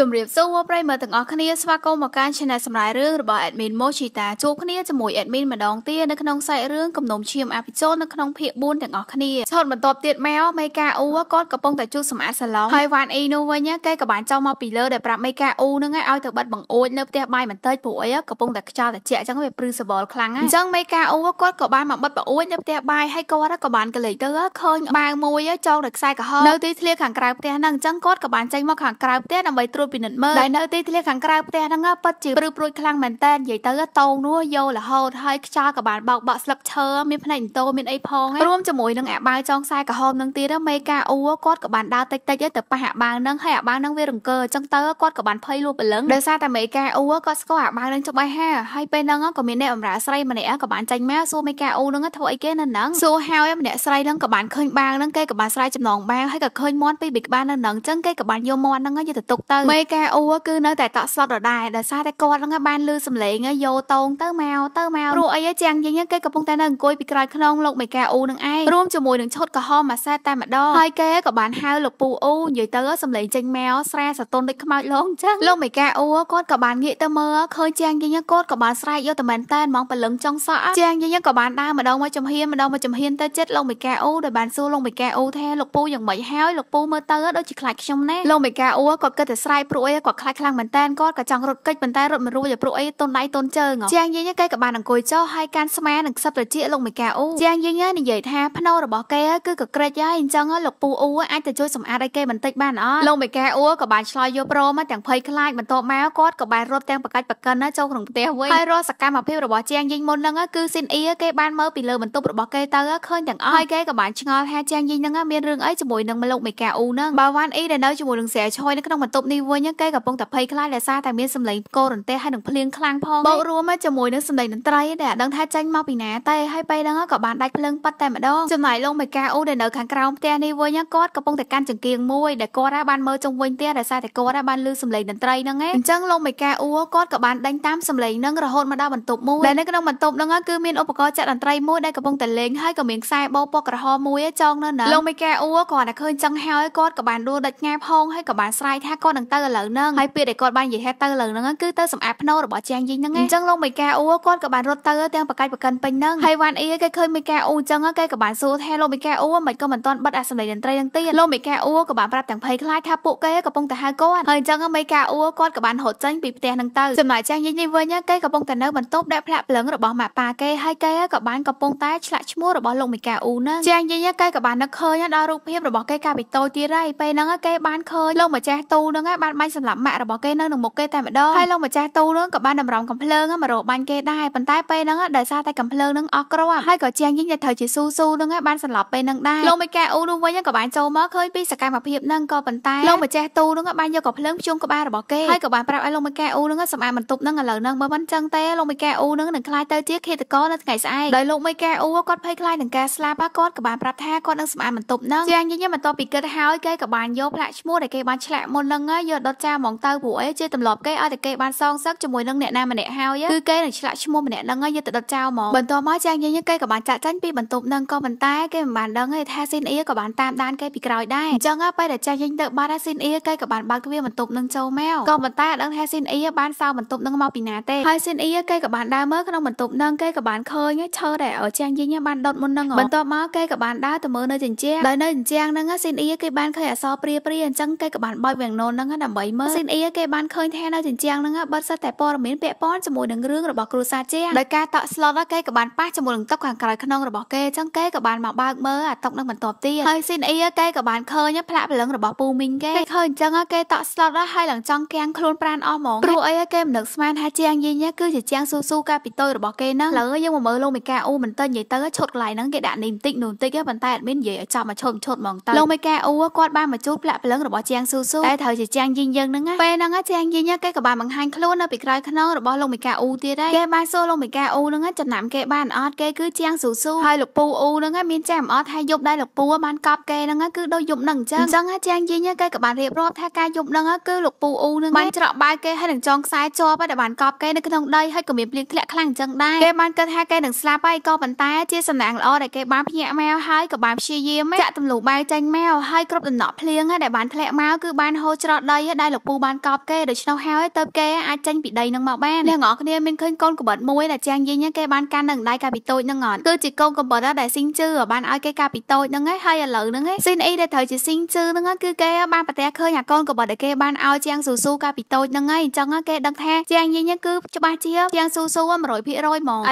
ជម្រាបសួរប្រិយមិត្តទាំងអស់គ្នាស្វាគមន៍មកកាន់ Channel សម្រាយរឿងរបស់ Admin Mochita ជួបគ្នាជាមួយ Admin ម្ដងទៀតនៅក្នុងសាច់រឿងគំនុំឈាមអភិសូននៅក្នុងភាគ4ទាំងអស់គ្នាឆោតបន្តទៀតមកមេកាអ៊ូគាត់កំពុងតែជួបសម្អាតសាឡុងហើយវ៉ាន់អ៊ីនោះវិញគេក៏បានចោះមកពីលើដែលប្រាប់មេកាអ៊ូនឹងឲ្យទៅបិទបង្អួចនៅផ្ទះបាយបន្តិចពួកអីកំពុងតែខ្យល់ត្រជាក់អញ្ចឹងវាព្រឺសបល់ខ្លាំងណាស់អញ្ចឹងមេកាអ៊ូគាត់ក៏បានមកបិទបង្អួចនៅផ្ទះបាយហើយគាត់ក៏បានកលេចទៅឃើញបាវមួយចងដោយខ្សែក្រហមនៅទីធ្លាខាងក្រៅផ្ទះហ្នឹងអញ្ចឹងគាត់ក៏បានចេញមកខាងក្រៅផ្ទះដើម្បីត្រួតរួចពិនិត្យមើលដែលនៅទីធ្លាខាងក្រៅផ្ទះហ្នឹងពិតជាព្រឺព្រួចខ្លាំងមែនតើនិយាយទៅតោងនោះយោរហូតហើយខ្យល់ក៏បានបោកបក់ស្លឹកឈើមានផ្នែកអ៊ីនតូមានអីផងរួមជាមួយនឹងអាបាវចងខ្សែក្រហមនឹងទៀតមេការអ៊ូគាត់ក៏បានដើរតិចតិចទៅប៉ះអាបាវនឹងហើយអាបាវនឹងវារង្គើអញ្ចឹងទៅគាត់ក៏បានភ័យលួបព្រលឹងដោយសារតែមេការអ៊ូគាត់ស្គាល់អាបាវនឹងច្បាស់ហាហើយពេលហ្នឹងក៏មានអ្នកអម្រាស្រីម្នាក់ក៏បានចេញមកសួរមេការអ៊ូនឹងធ្វើអីគេនៅហ្នឹងសួរហើយម្នាក់ស្រីនឹងក៏បានឃើញបាវនឹងគេក៏បានស្រ័យចំណងបាវហើយក៏ឃើញមន់ពីបិក្បាននៅហ្នឹងអញ្ចឹងគេក៏បានយកមន់ហ្នឹងយកទៅទុកទៅមេការអ៊ូគឺនៅតែតក់ស្លុតដដែលដោយសារតែគាត់ហ្នឹងបានលឺសំឡេងយោតងទៅមកទៅមកព្រោះអីជាងយីងគេកំពុងតែនៅអង្គុយពីក្រោយខ្នងលោកមេការអ៊ូនឹងឯងរួមជាមួយនឹងឈុតក្រហមមួយសែតតែម្ដងហើយគេក៏បានហៅលោកពូអ៊ូនិយាយទៅសំឡេងចេញមកស្រែសតុនដូចខ្មោចលងចឹងលោកមេការអ៊ូគាត់ក៏បានងាកទៅមើលឃើញជាងយីងគាត់ក៏បានស្រែកយកតែមែនតែនហ្មងពលឹងចង់សក់ជាងយីងក៏បានដើរម្ដងមកចំហៀនម្ដងមកចំហៀនទៅចិត្តលោកមេការអ៊ូដោយបានសួរលោកមេការអ៊ូថាលោកពូយ៉ាងម៉េចហើយលោកពូមើលទៅដូចជាខ្លាចខ្ញុំណាស់លោកមេការអ៊ូក៏គិតតែស្រែកព្រោះអីគាត់ខ្លាចខ្លាំងមែនតើគាត់ក៏ចង់រត់គេចប៉ុន្តែរត់មិនរួចព្រោះអីទុនដៃទុនជើងជាងយីគេក៏បានអង្គុយចុះហើយការស្មានឹងខ្សឹបត្រចៀកលោកមីកាអ៊ូជាងយីនិយាយថាភ្នោរបស់គេគឺកក្រេចហើយអញ្ចឹងលោកពូអ៊ូអាចទៅជួយសម្អាតឲ្យគេបន្តិចបានអត់លោកមីកាអ៊ូក៏បានឆ្លើយយកព្រមទាំងភ័យខ្លាចបន្ទាប់មកគាត់ក៏បានរត់ទាំងប្រកាច់ប្រកិនចូលក្នុងផ្ទះវិញហើយរាល់សកម្មភាពរបស់ជាងយីមុនហ្នឹងគឺស៊ីនអ៊ីគេបានមើលពីលើបន្ទប់របស់គេទៅឃើញទាំងអស់ហើយគេក៏បានឆ្ងល់ថាជាងយីហ្នឹងមានរឿងអីជាមួយនឹងលោកមីកាអ៊ូហ្នឹងបើវ៉ាន់អ៊ីដែលនៅជាមួយនឹងស្រីឆយនៅក្នុងបន្ទប់នេះវិញវិញគេកំពុងតែភ័យខ្លាចដោយសារតែមានសម្លេងកោរន្ទះហើយនឹងភ្លៀងខ្លាំងផងបូករួមជាមួយនឹងសម្លេងតន្ត្រីដែលអត់ដឹងថាចេញមកពីណាទេហើយពេលហ្នឹងក៏បានដាច់ភ្លើងប៉ັດតែម្ដងចំណែកលោកមេការអ៊ូដែលនៅខាងក្រោមផ្ទះនេះវិញគាត់កំពុងតែកាន់ចង្គៀងមួយដែលគាត់បានមើលចុងវិញផ្ទះដោយសារតែគាត់បានលឺសម្លេងតន្ត្រីហ្នឹងឯងអញ្ចឹងលោកមេការអ៊ូគាត់ក៏បានដេញតាមសម្លេងហ្នឹងរហូតមកដល់បន្ទប់មួយដែលនៅក្នុងបន្ទប់ហ្នឹងគឺមានឧបករណ៍ចាក់តន្ត្រីមួយដែលកំពុងតែលេងហើយក៏មានខ្សែបោពណ៌ក្រហមមួយចងនៅណាលោកមេការអ៊ូគាត់តែឃើញចឹងហើយគាត់ក៏បានដួលដាច់ងាបហងហើយក៏បានស្រែកថាគាត់នឹងទៅឥឡូវហ្នឹងហើយពាក្យដែលគាត់បាននិយាយថាទៅឥឡូវហ្នឹងគឺទៅសម្អាតភ្នោរបស់ចាងយីហ្នឹងអញ្ចឹងលោកមីកាអ៊ូគាត់ក៏បានរត់ទៅទាំងប្រកាច់ប្រកិនពេញហ្នឹងហើយវ៉ាន់អ៊ីគេឃើញមីកាអ៊ូអញ្ចឹងគេក៏បានសួរថាលោកមីកាអ៊ូមិនក៏មិនទាន់បិទអាសម្លេងតន្ត្រីហ្នឹងទៀតលោកមីកាអ៊ូក៏បានប្រាប់ទាំងភ័យខ្លាចថាពួកគេកំពុងតែហៅគាត់ហើយអញ្ចឹងមីកាអ៊ូគាត់ក៏បានរត់ចេញពីផ្ទះហ្នឹងទៅចំណែកចាងយីនេះវិញគេកំពុងតែនៅបន្ទប់ដាក់ផ្លាក់ភ្លឹងរបស់ម៉ាប៉ាគេហើយគេក៏បានកំពុងតែឆ្លាក់ឈ្មោះរបស់លោកមីកាអ៊ូហ្នឹងចាងយីគេក៏បាននឹកឃើញដល់រូបភាពរបស់គេកាលពីតូចទៀតហើយពេលហ្នឹងគេបានឃើញលោកម្ចាស់ទូហ្នឹងបានត់បាញ់សម្លាប់ម៉ាក់របស់គេនៅនឹងមុខគេតែម្ដងហើយលោកម្ចាស់ទូនឹងក៏បានតម្រង់កំភ្លើងមករកបាញ់គេដែរប៉ុន្តែពេលហ្នឹងដោយសារតែកំភ្លើងនឹងអស់គ្រាប់ហើយក៏ជាងយីដែលត្រូវជាស៊ូស៊ូនឹងបានសម្លាប់ពេលហ្នឹងដែរលោកមីកាអ៊ូនោះវិញក៏បានចូលមកឃើញពីសកម្មភាពហ្នឹងក៏ប៉ុន្តែលោកម្ចាស់ទូនឹងបានយកកំភ្លើងភ្ជុំក្បាលរបស់គេហើយក៏បានប្រាប់ឲ្យលោកមីកាអ៊ូនឹងសម្អាតបន្ទប់ហ្នឹងឥឡូវហ្នឹងបើមិនចឹងទេលោកមីកាអ៊ូនឹងនឹងខ្លាយទៅជាឃាតករនៅថ្ងៃស្អែកដោយលោកមីកាអ៊ូគាត់ភ័យខ្លាចនឹងការស្លាប់គាត់ក៏បានប្រាប់ថាគាត់នឹងសម្អាតបន្ទប់ហ្នឹងជាងយីបន្ទាប់ពីគិតហើយគេក៏បានយកផ្លាកឈ្មោះដែលគេបានឆ្លាក់មុនហ្នឹងយកដុតចាហ្មងទៅពួកអីជាទម្លាប់គេឲ្យតែគេបានសងសឹកជាមួយនឹងអ្នកណាម្នាក់ហើយគឺគេនឹងឆ្លាក់ឈ្មោះម្នាក់ហ្នឹងឲ្យយកទៅដុតចោលហ្មងបន្ទាប់មកចាងញញគេក៏បានចាក់ចាញ់ពីបន្ទប់ហ្នឹងក៏ប៉ុន្តែគេមិនបានដឹងទេថាស៊ីនអៀក៏បានតាមដានគេពីក្រោយដែរអញ្ចឹងពេលដែលចាញញទៅបាត់ហើយស៊ីនអៀគេក៏បានបើកទ្វារបន្ទប់ហ្នឹងចូលមកក៏ប៉ុន្តែដឹងថាស៊ីនអៀបានសោបន្ទប់ហ្នឹងមកពីណាទេហើយស៊ីនអៀគេក៏បានដើរមើលក្នុងបន្ទប់ហ្នឹងគេក៏បានឃើញឈើដែលចាងញញបានដុតមុនហ្នឹងបន្ទាប់មកគេក៏បានដើរទៅមើលនៅជញ្ជាំងដោយនៅជញ្ជាំងហ្នឹងស៊ីនអៀគេបានឃើញអសរព្រាព្រាអញ្ចឹងគេក៏បានបោចវាំងណូនហ្នឹងដើម្បីមើលស៊ីនអ៊ីគេបានឃើញថានៅជញ្ជាំងហ្នឹងបិទសិតតែព័ត៌មានពាក់ព័ន្ធជាមួយនឹងរឿងរបស់គ្រូសាជាដោយការតក់ slot គេក៏បានប៉ះជាមួយនឹងតុខាងក្រោយក្នុងរបស់គេអញ្ចឹងគេក៏បានមកបើកមើលអាតុកនឹងបន្ទាប់ទៀតហើយស៊ីនអ៊ីគេក៏បានឃើញផ្លាកព្រលឹងរបស់ពូមីងគេគេឃើញអញ្ចឹងគេតក់ slot ហើយឡើងចង់កៀងខ្លួនប្រានអស់ហ្មងព្រោះអីគេមិននឹកស្មានថាជាងយីញ៉ាគឺជាជាងស៊ូស៊ូកាពីតុយរបស់គេហ្នឹងឥឡូវយើងមកមើលលោកមីកាអ៊ូមិនតិចនិយាយទៅឈុតកន្លែងហ្នឹងគេដាក់នេះបន្តិចនោះបន្តិចប៉ុន្តែអត់មាននិយាយឲ្យចាប់មកឈុតឈុតហ្មងទៅលោកមីកាអ៊ូគាត់បានមកជួបផ្លាកព្រលឹងរបស់ជាងស៊ូស៊ូតែត្រូវជាជាងយីងយើងហ្នឹងពេលហ្នឹងចាងយីងគេក៏បានបង្ហាញខ្លួននៅពីក្រោយខ្នងរបស់លោកមីកាអ៊ូទៀតដែរគេបានសួរលោកមីកាអ៊ូហ្នឹងចំណាំគេបានអត់គេគឺជាងស៊ូស៊ូហើយលោកពូអ៊ូហ្នឹងមានចាំអត់ថាយប់ដែរលោកពូបានកប់គេហ្នឹងគឺដូចយប់ហ្នឹងអញ្ចឹងអញ្ចឹងចាងយីងគេក៏បានរៀបរាប់ថាការយប់ហ្នឹងគឺលោកពូអ៊ូហ្នឹងបានច្រកបាយគេហើយនឹងចងខ្សែជាប់ដែលបានកប់គេនៅក្នុងដីហើយក៏មានភ្លៀងធ្លាក់ខ្លាំងអញ្ចឹងដែរគេបានគិតថាគេនឹងស្លាប់ហើយក៏ប៉ុន្តែជាសំណាងល្អដែលគេបានភ្ញាក់មកហើយក៏បានព្យាយាមចាក់ទម្លុះបាយចេញមកហើយគ្រប់ដំណក់ភ្លៀងដែលបានធ្លាក់មកគឺបានហូរច្រកដីដែលលោកពូបានកប់គេដូច្នោះហើយទៅគេអាចចេញពីដីនឹងមកបានអ្នកនរគ្នាមានឃើញកូនកំបិតមួយដែលចាងយីងគេបានកាន់នឹងដៃកាពីតូចនឹងអត់គឺជាកូនកំបិតដែលស៊ីងជឺបានឲ្យគេកាពីតូចនឹងហើយឥឡូវនឹងស៊ីនអ៊ីដែលត្រូវជាស៊ីងជឺនឹងគឺគេបានប្រទះឃើញអាកូនកំបិតដែលគេបានឲ្យជាងស៊ូស៊ូកាពីតូចនឹងហើយអញ្ចឹងគេដឹងថាជាងយីងគឺច្បាស់ជាជាងស៊ូស៊ូ100%ហ្មងឥ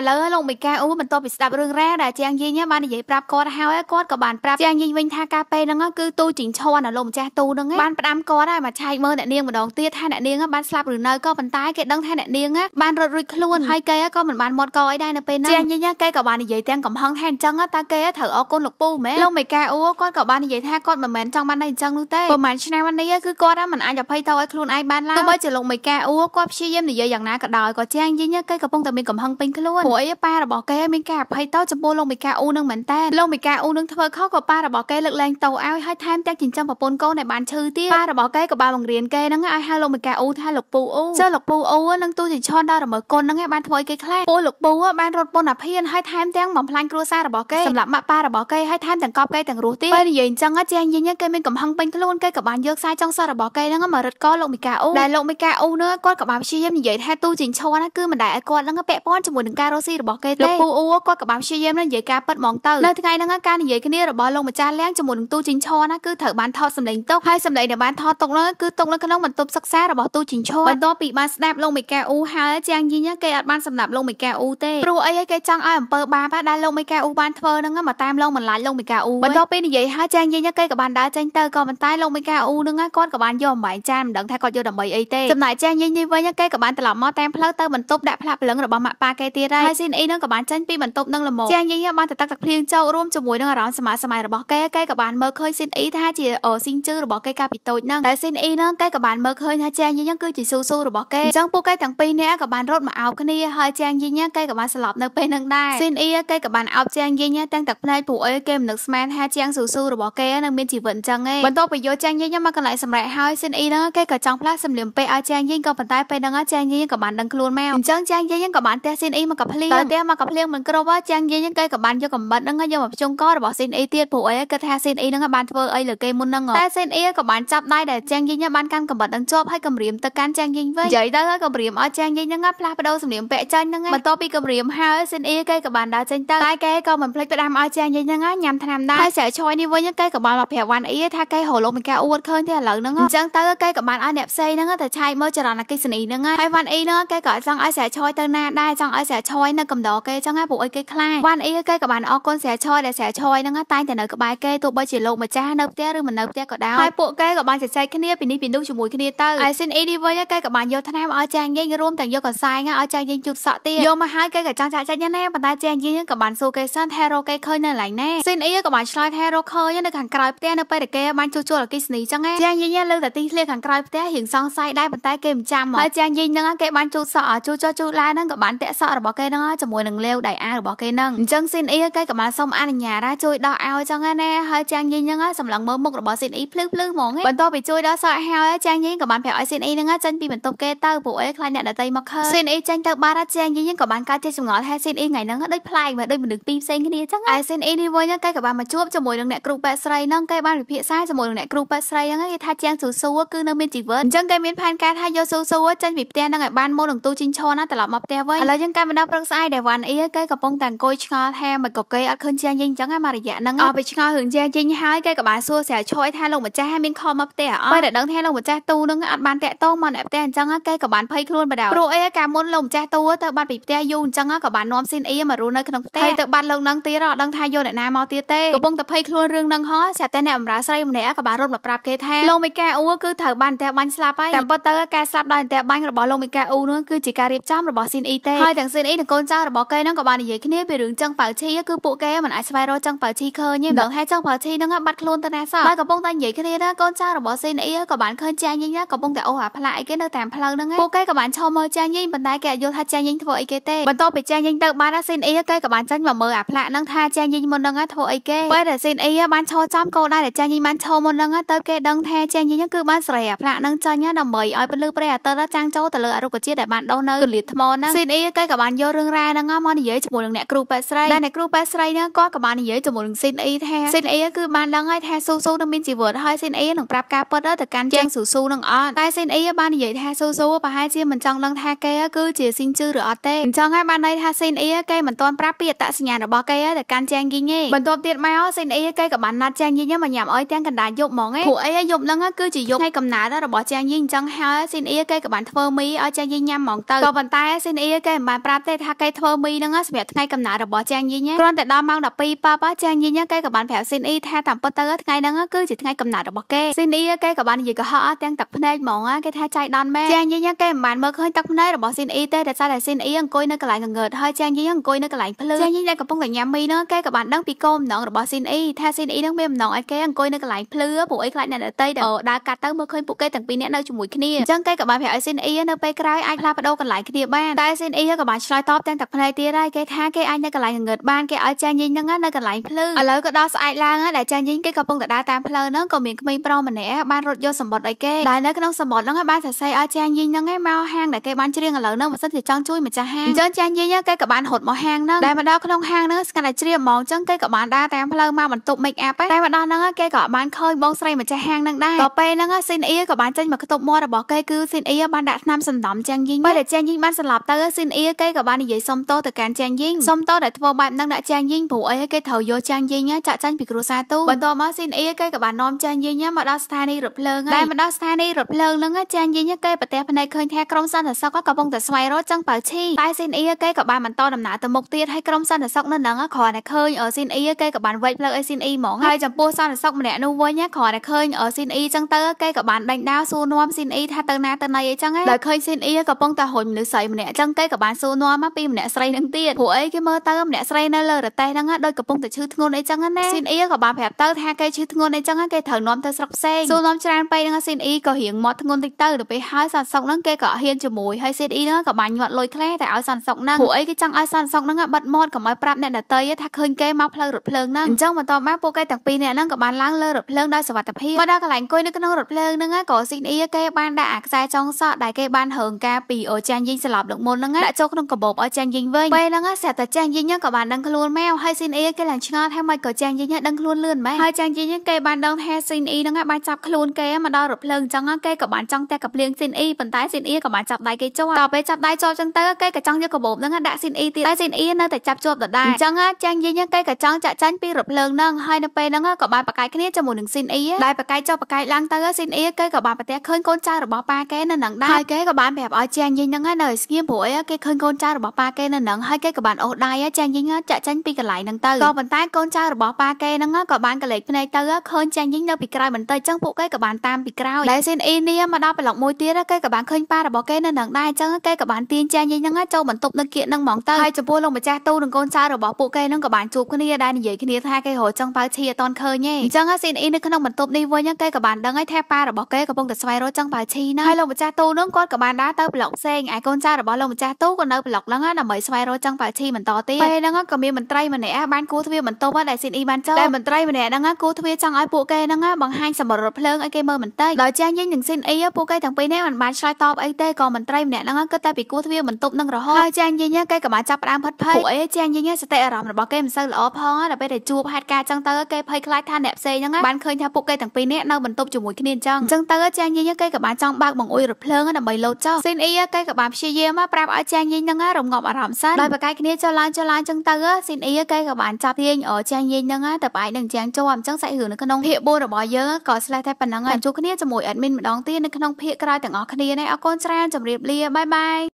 ឡូវលោកមីកាអ៊ូបន្ទាប់ពីស្ដាប់រឿងរ៉ាវដែលជាងយីងបាននិយាយប្រាប់គាត់ហើយគាត់ក៏បានប្រាប់ជាងយីងវិញថាការពេលហ្នឹងគឺទូជីងឈន់ដល់លោកម្ចាស់ទូហ្នឹងបានផ្ដាំគាត់ហើយមកឆែកមើលអ្នកនាងម្ដងទៀតថាអ្នកនាងបានស្លាប់ឬនៅក៏ប៉ុន្តែគេដឹងថាអ្នកនាងបានរត់រួចខ្លួនហើយគេក៏មិនបានមកកអីដែរនៅពេលហ្នឹងជាញញគេក៏បាននិយាយទាំងកំហឹងថាអញ្ចឹងតាគេត្រូវអរគុណលោកពូមែនលោកមេកាអ៊ូគាត់ក៏បាននិយាយថាគាត់មិនមែនចង់បានតែអញ្ចឹងនោះទេប៉ុន្មានឆ្នាំនេះគឺគាត់មិនអាចអភ័យទោសឲ្យខ្លួនឯងបានឡើយទោះបីជាលោកមេកាអ៊ូគាត់ព្យាយាមនិយាយយ៉ាងណាក៏ដោយក៏ជាញញគេកំពុងតែមានកំហឹងពេញខ្លួនព្រោះអីប៉ារបស់គេមានការអភ័យទោសចំពោះលោកមេកាអ៊ូនឹងមែនតើលោកមេកាអ៊ូនឹងធ្វើខុសក៏ប៉ារបស់គេលើកលែងទោសឲ្យហើយថែមទាំងចិញ្ចឹមប្រពន្ធកូនដែលបានឈឺទៀតប៉ារបស់គេក៏បានបង្ររៀនគេហ្នឹងឲ្យហៅលោកម្ចាស់អ៊ូថាលោកពូអ៊ូចុះលោកពូអ៊ូនឹងទូចិញ្ឆន់ដល់រមើគុណហ្នឹងឯងបានធ្វើឲ្យគេខ្លែងពូលោកពូបានរត់ពន្ធអាភៀនហើយថែមទាំងបំផ្លាញគ្រួសាររបស់គេសម្រាប់ម៉ាក់ប៉ារបស់គេហើយថែមទាំងកប់គេទាំងរស់ទៀតពេលនិយាយអញ្ចឹងចេះញញគេមានកំហឹងពេញខ្លួនគេក៏បានយកខ្សែចុងសក់របស់គេហ្នឹងមករត់កោលោកមីកាអ៊ូដែលលោកមីកាអ៊ូហ្នឹងគាត់ក៏បានព្យាយាមនិយាយថាទូចិញ្ឆន់គឺមិនដែរឲ្យគាត់ហ្នឹងពាក់ព័ន្ធជាមួយនឹងការរស់ស៊ីរបស់គេទេលោកពូអ៊ូគាត់ក៏បានព្យាយាមនិយាយការពិតហ្មងទៅនៅថ្ងៃហ្នឹងការនិយាយគ្នារបស់លោកម្ចាស់លៀងជាមួយនឹងទូចិញ្ឆន់គឺត្រូវបានថតសម្លេងទុកហើយសម្លេងដែលបានថតទុកហ្នឹងគឺតទុកនៅក្នុងបន្ទប់សិក្សារបស់ទូចិញ្ឈរបន្ទាប់ពីបានស្ដាប់លោកមេការអ៊ូហើយចាងយីញគេអត់បានសម្ដាប់លោកមេការអ៊ូទេព្រោះអីគេចង់ឲ្យអំពើបាបដែលលោកមេការអ៊ូបានធ្វើនឹងមកតាមលងបន្លាចលោកមេការអ៊ូបន្ទាប់ពីនិយាយហើយចាងយីញគេក៏បានដើរចេញទៅក៏ប៉ុន្តែលោកមេការអ៊ូនឹងគាត់ក៏បានយកអំបែងចានមិនដឹងថាគាត់យកដើម្បីអីទេចំណែកចាងយីនេះវិញគេក៏បានត្រឡប់មកតាមផ្លូវទៅបន្ទប់ដាក់ផ្លាកព្រលឹងរបស់ម៉ាក់ប៉ាគេទៀតហើយស៊ីនអ៊ីនឹងក៏បានចេញពីបន្ទប់នឹងល្មមចាងយីបានទៅតាក់ទឹកភ្លៀងចូលរួមជាមួយនឹងអារម្មណ៍សមាសម័យរបស់គេគេក៏បានមើលឃើញស៊ីនអ៊ីថាជាអូស៊ីងជឺរបស់គេកាលពីតូចហ្នឹងតែស៊ីនអ៊ីហ្នឹងងគេក៏បានមើលឃើញថាចាងយីញ៉ាគឺជាស៊ូស៊ូរបស់គេអញ្ចឹងពួកគេទាំងពីរនាក់ក៏បានរត់មកអោបគ្នាហើយចាងយីញ៉ាគេក៏បានស្លាប់នៅពេលនឹងដែរស៊ីនអ៊ីគេក៏បានអោបចាងយីញ៉ាទាំងទឹកភ្នែកពួកអីគេមិននឹកស្មានថាចាងស៊ូស៊ូរបស់គេនឹងមានជីវិតអញ្ចឹងឯងបន្ទាប់ពីយកចាងយីញ៉ាមកកន្លែងសម្រេចហើយស៊ីនអ៊ីហ្នឹងគេក៏ចង់ផ្លាស់សម្លៀកបំពាក់ឲ្យចាងយីញក៏ប៉ុន្តែពេលហ្នឹងចាងយីញ៉ាក៏បានដឹងខ្លួនមកអញ្ចឹងចាងយីញ៉ាក៏បានទះស៊ីនអ៊ីមកកភ្លៀងតែទះមកកភ្លៀងមិនគ្រប់ចាងយីញ៉ាគេក៏បានយកកំបិតហ្នឹងយកមកភ្ជុងករបស់ស៊ីនអ៊ីទៀតពួកអីគេថាស៊ីនអ៊ីហ្នឹងបានធ្វើអីលើគេមុនហ្នឹងតែស៊ីនអ៊ីក៏បានចាប់ដៃដែលចាងយីញ៉ាបានបានកាន់កំបិតនឹងជាប់ហើយកំរាមទៅកាន់ចាងយីងវិញនិយាយទៅហើយកំរាមឲ្យចាងយីងហ្នឹងផ្លាស់ប្ដូរសម្លៀកបំពាក់ចាញ់ហ្នឹងបន្ទាប់ពីកំរាមហើយស៊ិនអ៊ីគេក៏បានដើរចេញទៅតែគេក៏មិនភ្លេចផ្ដាំឲ្យចាងយីងហ្នឹងញ៉ាំថ្នាំដែរហើយស្រែឆយនេះវិញគេក៏បានមកប្រាប់វ៉ាន់អ៊ីថាគេរលោកមិនការអួតឃើញទេឥឡូវហ្នឹងអញ្ចឹងទៅគេក៏បានឲ្យអ្នកផ្សេងហ្នឹងទៅឆែកមើលចរន្តអគ្គិសនីហ្នឹងហើយវ៉ាន់អ៊ីហ្នឹងគេក៏ចង់ឲ្យស្រែឆយទៅណាដែរចង់ឲ្យស្រែឆយនៅកំដរគេអញ្ចឹងពួកអីគេខ្លាចវ៉ាន់អ៊ីគេក៏បានអរគុណស្រែឆយដែលស្រែឆយហ្នឹងតែងតែនៅក្បែរគេទោះបីជាលោកម្ចាស់នៅផ្ទះឬមិននៅផ្ទះក៏ដោយហើយពួកគេក៏បានចែកគ្នាពីនេះពីនោះជាមួយគ្នាទៅឯស៊ីនអ៊ីនេះវិញគេក៏បានយកថ្នាំឲ្យចាងយាយរួមទាំងយកកសែងឲ្យចាងយាយជូតសក់ទៀតយកមកហើយគេក៏ចង់ចាក់ចាញ់ណាប៉ុន្តែចាងយាយក៏បានសួរគេសិនថារកគេឃើញនៅកន្លែងណាស៊ីនអ៊ីក៏បានឆ្លើយថារកឃើញនៅខាងក្រោយផ្ទះនៅពេលដែលគេបានជួសជុលអគិសនីចឹងចាងយាយលើកតែទីធ្លាខាងក្រោយផ្ទះរៀងសង្ស័យដែរប៉ុន្តែគេមិនចាំមកហើយចាងយាយនឹងគេបានជូតសក់ឲ្យជូតចោះជូតឡើងហ្នឹងក៏បានតាក់សក់របស់គេហ្នឹងជាមួយនឹងលាវដៃអារបស់គេហ្នឹងអញ្ចឹងស៊ីនអ៊ីគេក៏បានសុំអនុញ្ញាតជួយដោះឲ្យចឹងណាហើយចាងយាយហ្នឹងសម្លឹងមើលមុខរបស់ស៊ីនអ៊ីភ្លឺភ្លឺហ្មងបន្ទាប់ពីជួយដោះសក់ហើយចាញ់ញីក៏បានប្រាប់ឲ្យស៊ីនអ៊ីហ្នឹងចេញពីបន្ទប់គេទៅពួកអេខ្លាចអ្នកដតីមកឃើញស៊ីនអ៊ីចេញទៅបាត់ហើយចាញ់ញីហ្នឹងក៏បានកើតជាចម្ងល់ហើយស៊ីនអ៊ីថ្ងៃហ្នឹងដូចប្លែកមើលដូចមនុស្សពីរផ្សេងគ្នាចឹងហើយស៊ីនអ៊ីនេះវិញគេក៏បានមកជួបជាមួយនឹងអ្នកគ្រូប៉ែស្រីហ្នឹងគេបានពិភាក្សាជាមួយនឹងអ្នកគ្រូប៉ែស្រីហ្នឹងគេថាចាងស៊ូស៊ូគឺនៅមានជីវិតអញ្ចឹងគេមានផែនការថាយកស៊ូស៊ូចេញពីផ្ទះហ្នឹងឲ្យបានមុននឹងទូជីងឈនណាត្រឡប់មកផ្ទះវិញឥឡូវយើងកាមេរ៉ាប្រឹងស្អែកដែលវ៉ាន់អ៊ីគេកំពុងតែអង្គុយឆ្ងល់ថាមិនក៏គេអត់ឃើញចាញ់យីអញ្ចឹងមករយៈហ្នឹងអស់ពេលឆ្ងល់រឿងចាញ់យីហើយគេក៏បានសួរស្រាវជ្រាវថាលោកម្ចាស់មានខំមកផ្ទះអត់តែដឹងថាលោកម្ចាស់ទូនឹងអត់បានតាក់ទងមកអ្នកផ្ទះអញ្ចឹងគេក៏បានភ័យខ្លួនបដៅព្រោះអីកាលមុនលោកម្ចាស់ទូទៅបាត់ពីផ្ទះយូរអញ្ចឹងក៏បាននាំស៊ីនអ៊ីមករស់នៅក្នុងផ្ទះហើយទៅបាត់លោកនឹងទៀតអត់ដឹងថាយកអ្នកណាមកទៀតទេកំពុងតែភ័យខ្លួនរឿងនឹងហោះស្រាប់តែអ្នកបម្រើស្រីម្នាក់ក៏បានរត់មកប្រាប់គេថាលោកមីកាអ៊ូគឺត្រូវបានតែបាញ់ស្លាប់ហើយតាមពិតទៅការស្លាប់ដោយតែបាញ់របស់លោកមីកាអ៊ូនោះគឺជាការរៀបចំរបស់ស៊ីនអ៊ីទេហើយទាំងស៊ីនអ៊ីនិងកូនចៅរបស់គេនឹងក៏បាននិយាយគ្នាពីរឿងចឹងប៉ៅឈីគឺពួកគេមិនអាចស្វែងរកចឹងប៉ៅឈីឃើញទេមិនដឹងថាចឹងប៉ៅឈីនឹងបាត់ខ្លួនទៅណាសោះហើយកំពុងតែនិយាយគ្នាណាកូនចៅរបស់ស៊ីនអ៊ីក៏បានបានឃើញចាញីណាក៏ប៉ុន្តែអូអាផ្លាកអីគេនៅតាមផ្លូវហ្នឹងឯងពួកគេក៏បានឈរមើលចាញីប៉ុន្តែគេអត់យល់ថាចាញីធ្វើអីគេទេបន្ទាប់ពីចាញីទៅបានអាស៊ីនអ៊ីគេក៏បានចាញ់មកមើលអាផ្លាកហ្នឹងថាចាញីមុនហ្នឹងឯងធ្វើអីគេពេលដែលស៊ីនអ៊ីបានឈរចំកោដែរដែលចាញីបានឈរមុនហ្នឹងទៅគេដឹងថាចាញីហ្នឹងគឺបានស្រីអាផ្លាកហ្នឹងចាញ់ដើម្បីឲ្យពលឺព្រះអាទិត្យចាំងចូលទៅលើអរុគជាតិដែលបានដុះនៅទលាថ្មហ្នឹងស៊ីនអ៊ីគេក៏បានយករឿងរ៉ាវហ្នឹងមកនិយាយជាមួយនឹងអ្នកគ្រូប៉ែស្រីដែលអ្នកគ្រូប៉ែស្រីហ្នឹងគាត់ក៏បាននិយាយជាមួយនឹងស៊ីនអ៊ីថាស៊ីនអ៊ីគឺបានដឹងហើយថាស៊ូស៊ូនឹងមានជីវិតហើយស៊ីនអ៊ីនឹងប្រាប់ការពិតទៅកាន់ចាទាំងស៊ូស៊ូនឹងអត់តែស៊ីនអ៊ីបាននិយាយថាស៊ូស៊ូប្រហែលជាមិនចង់ដឹងថាគេគឺជាស៊ីនជឺឬអត់ទេអញ្ចឹងហើយបានន័យថាស៊ីនអ៊ីគេមិនទាន់ប្រាប់ពីអត្តសញ្ញាណរបស់គេទៅកាន់ចាងគីងទេបន្ទាប់ទៀតមកស៊ីនអ៊ីគេក៏បានណាត់ចាងយីមកញ៉ាំអុយទាំងកណ្ដាលយប់ហ្មងឯងព្រោះអីយប់ហ្នឹងគឺជាយប់ថ្ងៃកំណើតរបស់ចាងយីអញ្ចឹងហើយស៊ីនអ៊ីគេក៏បានធ្វើមីឲ្យចាងយីញ៉ាំហ្មងទៅក៏ប៉ុន្តែស៊ីនអ៊ីគេមិនបានប្រាប់ទេថាគេធ្វើមីហ្នឹងសម្រាប់ថ្ងៃកំណើតរបស់ចាងយីគ្រាន់តែដល់ម៉ោង12ប៉ាប៉ាចាងយីគេក៏បានប្រាប់ស៊ីនអ៊ីថាតាមពិតទៅថ្ងៃហ្នឹងគឺជាថ្ងៃកំណើតរបស់គេស៊ីនអ៊ីគេក៏បាននិយាយកុហហក់ទាំងទឹកភ្នែកហ្មងគេថាចៃដន្យមែនចាញញគេមិនបានមើលឃើញទឹកភ្នែករបស់ស៊ីនអ៊ីទេតែសារតែស៊ីនអ៊ីអង្គុយនៅកន្លែងកង្កើតហើយចាញញអង្គុយនៅកន្លែងភ្លើងចាញញដែលកំពុងតែញ៉ាំមីនោះគេក៏បានដឹងពីគោលបំណងរបស់ស៊ីនអ៊ីថាស៊ីនអ៊ីនឹងមានបំណងឲ្យគេអង្គុយនៅកន្លែងភ្លើងពួកអីខ្លាចអ្នកដតីដែលដើរកាត់ទៅមើលឃើញពួកគេទាំងពីរនាក់នៅជាមួយគ្នាអញ្ចឹងគេក៏បានប្រាប់ឲ្យស៊ីនអ៊ីនៅពេលក្រោយអាចផ្លាស់ប្ដូរកន្លែងគ្នាបានតែស៊ីនអ៊ីក៏បានឆ្លើយតបទាំងទឹកភ្នែកទៀតដែរគេថាគេអាចនៅកន្លែងកង្កើតបានគេឲ្យចាញញហ្នឹងនៅកន្លែងភ្លើងឥឡូវក៏ដល់ស្អែកឡើងដែរចាញញគេកំពុងតែដើរតាមផ្លូវហ្នឹងក៏មានក្មេងប្រុសម្នាក់បានរត់យកសម្បត្តិតអីគេដែលនៅក្នុងសម្បត្តិហ្នឹងបានសរសេរឲ្យចាញ់យីងហ្នឹងឯងមកហាងដែលគេបានច្រៀងឥឡូវហ្នឹងបើសិនជាចង់ជួយម្ចាស់ហាងអញ្ចឹងចាញ់យីងគេក៏បានរត់មកហាងហ្នឹងដែលមកដល់ក្នុងហាងហ្នឹងស្កាត់តែច្រៀងហ្មងអញ្ចឹងគេក៏បានដើរតាមផ្លូវមកបន្ទប់ make up តែមកដល់ហ្នឹងគេក៏បានឃើញបងស្រីម្ចាស់ហាងហ្នឹងដែរដល់ពេលហ្នឹងស៊ីនអ៊ីក៏បានចេញមកគប់មាត់របស់គេគឺស៊ីនអ៊ីបានដាក់ថ្នាំសណ្ដំចាញ់យីងពេលដែលចាញ់យីងបានស្លាប់ទៅស៊ីនអ៊ីគេក៏បាននិយាយសុំទោសទៅកាន់ចាញ់យីងសុំទោសដែលធ្វើបែបហ្នឹងដាក់ចាញ់យីងព្រោះអីគេត្រូវយកចាញ់យីងចាក់ចាញ់ពីគ្រួសារទូបន្ទាប់មកស៊ីនអ៊ីគេក៏បាននាំចាញ់យីងមកដល់ស្ថានីយ៍រថភ្លើងហើយមកដល់ស្ថានីយ៍រថភ្លើងនឹងចាញ់យីញគេប្រទេសភ្នែកឃើញថាក្រុមសន្តិសុខក៏កំពុងតែស្វែងរកចង់បើឈីតែស៊ីនអ៊ីគេក៏បានបន្តដំណើរទៅមុខទៀតហើយក្រុមសន្តិសុខនៅនឹងគ្រាន់តែឃើញអស៊ីនអ៊ីគេក៏បានវេចផ្លូវអស៊ីនអ៊ីហ្មងហើយចំពោះសន្តិសុខម្នាក់នោះវិញគ្រាន់តែឃើញអស៊ីនអ៊ីចឹងទៅគេក៏បានដេញដោសួរនាំស៊ីនអ៊ីថាទៅណាទៅណីអីចឹងដែរឃើញស៊ីនអ៊ីកំពុងតែហុញមនុស្សស្រីម្នាក់ចឹងគេក៏បានសួរនាំពីម្នាក់ស្រីនឹងទៀតព្រោះអីគេមើលទៅម្នាក់ស្រីនៅលើរទេះហ្នឹងដូចកំពុងតែឈឺធ្ងន់អីចឹងណាស៊ីនអ៊ីក៏បានប្រាប់ទៅថាគេឈឺធ្ងន់អីចឹងគេត្រូវនាំទៅស្រុកផ្សេងសួរនាំច្រើនពេកអាស៊ីនអ៊ីក៏រៀងមាត់ធ្ងន់តិចទៅទៅពេលហើយសានសុកហ្នឹងគេក៏ហ៊ានជាមួយហើយស៊ីនអ៊ីហ្នឹងក៏បាញ់ញាត់លុយខ្លែតែឲ្យសានសុកហ្នឹងពួកអីគេចង់ឲ្យសានសុកហ្នឹងបាត់មាត់កុំឲ្យប្រាប់អ្នកដតីថាឃើញគេមកផ្លូវរថភ្លើងហ្នឹងអញ្ចឹងបន្តមកពួកគេទាំងពីរនាក់ហ្នឹងក៏បានឡើងលើរថភ្លើងដោយសុវត្ថិភាពមកដល់កន្លែងអង្គុយនៅក្នុងរថភ្លើងហ្នឹងក៏ស៊ីនអ៊ីគេបានដាក់អាខ្សែចងសក់ដែលគេបានហឹងការពីអូចាញ់យីស្លាប់លោកមុនហ្នឹងដាក់ចូលក្នុងកាបូបឲ្យចាញ់យីវិញពេលហ្នឹងស្រាប់តែចាញ់យីហ្នឹងក៏បានដឹងខ្លួនម៉ែហើយស៊ីនអ៊ីគេឡើងឆ្ងល់ថាមិនក៏ចាញ់យីហ្នឹងដឹងខ្លួនលឿនម៉ែហើយចាញ់យីហ្នឹងគេបានដឹងថាស៊ីនអ៊ីហ្នឹងបានចាប់ខ្លួនគេមកដល់ដល់រថភ្លើងអញ្ចឹងគេក៏បានចង់តែកភ្លៀងស៊ីនអ៊ីប៉ុន្តែស៊ីនអ៊ីក៏បានចាប់ដៃគេជាប់ដល់ពេលចាប់ដៃជាប់អញ្ចឹងទៅគេក៏ចង់យកកាបូបហ្នឹងដាក់ស៊ីនអ៊ីទៀតតែស៊ីនអ៊ីនៅតែចាប់ជាប់ដដែលអញ្ចឹងចាញ់យីគេក៏ចង់ចាក់ចាញ់ពីរថភ្លើងហ្នឹងហើយនៅពេលហ្នឹងក៏បានប្រកែកគ្នាជាមួយនឹងស៊ីនអ៊ីដែលប្រកែកចុះប្រកែកឡើងទៅស៊ីនអ៊ីគេក៏បានប្រទះឃើញកូនចៅរបស់ប៉ាគេនៅនឹងដែរហើយគេក៏បានប្រាប់ឲ្យចាញ់យីហ្នឹងនៅស្ងៀមព្រោះអីគេឃើញកូនចៅរបស់ប៉ាគេនៅនឹងហើយគេក៏បានអូសដៃចាញ់យីចាក់ចាញ់ពីកន្លែងហ្នឹងទៅក៏ប៉ុន្តែកូនចៅរបស់ប៉ាគេហ្នឹងក៏បានកលេចភ្នែកទៅឃើញចាញ់យីនៅពីក្រោយបន្តិចអញ្ចឹងពួកគេក៏បានតាមពីពីក្រោយដែលស៊ីនអ៊ីនីមកដល់ប្លុកមួយទៀតគេក៏បានឃើញប៉ារបស់គេនៅនឹងដែរអញ្ចឹងគេក៏បានទាញចែងយាយហ្នឹងចូលបន្ទប់នៅគៀកហ្នឹងហ្មងទៅហើយចំពោះលោកម្ចាស់ទូនិងកូនចៅរបស់ពួកគេហ្នឹងក៏បានជួបគ្នាដែរនិយាយគ្នាថាគេរកចង់ប៉ៅឈីអត់តន់ឃើញទេអញ្ចឹងស៊ីនអ៊ីនៅក្នុងបន្ទប់នេះវិញគេក៏បានដឹងហើយថាប៉ារបស់គេកំពុងតែស្វែងរកចង់ប៉ៅឈីហ្នឹងហើយលោកម្ចាស់ទូហ្នឹងគាត់ក៏បានដើរទៅប្លុកផ្សេងឯកូនចៅរបស់លោកម្ចាស់ទូក៏នៅប្លុកហ្នឹងដើម្បីស្វែងរកចង់ប៉ៅឈីបន្តទៀតពេលហ្នឹងក៏មានមន្ត្រីម្នាក់បានគូទ្វាបន្ទប់ដែលស៊ីនអ៊ីបានចូលតែមន្ត្រីម្នាក់ហ្នឹងគូទ្វាចង់ឲ្យពួកគេហ្នឹងបង្ហាញសមរភភ្លើងឲ្យគេមើលមិនតិចដោយចាស់ញញនិងស៊ីនអ៊ីពួកគេទាំងពីរនេះមិនបានឆ្លើយតបអីទេក៏មន្ត្រីម្នាក់ហ្នឹងគិតតែពីគោះទ្វារបន្ទប់នឹងរហូតហើយចាស់ញញគេក៏បានចាប់ផ្ដើមផិតភ័យពួកអេចាស់ញញសតិអារម្មណ៍របស់គេមិនសូវល្អផងដល់ពេលដែលជួបហេតុការណ៍ចឹងទៅគេភ័យខ្លាចថាអ្នកផ្សេងហ្នឹងបានឃើញថាពួកគេទាំងពីរនេះនៅបន្ទប់ជាមួយគ្នាអញ្ចឹងអញ្ចឹងទៅចាស់ញញគេក៏បានចង់បើកបង្អួយរថភ្លើងដើម្បីលោតចុះស៊ីនអ៊ីគេក៏បានព្យាយាមប្រាប់ឲ្យចាស់ញញហ្នឹងរងប់អារម្មណ៍សិនដោយប្រកែកគ្នាចុះឡើងចុះឡើងចឹងទៅស៊ីនអ៊ីគេក៏បានចាប់ទាញចាស់ញញហ្នឹងទៅបែកនឹងជាងជាប់អញ្ចឹងសាច់រឿងនៅក្នុងភាគ4របស់យើងក៏ស្លេះតែប៉ុណ្ណឹងជួបគ្នាជាមួយ admin ម្ដងទៀតនៅក្នុងភាគក្រោយទាំងអស់គ្នាណាអរគុណច្រើនជម្រាបលាបាយបាយ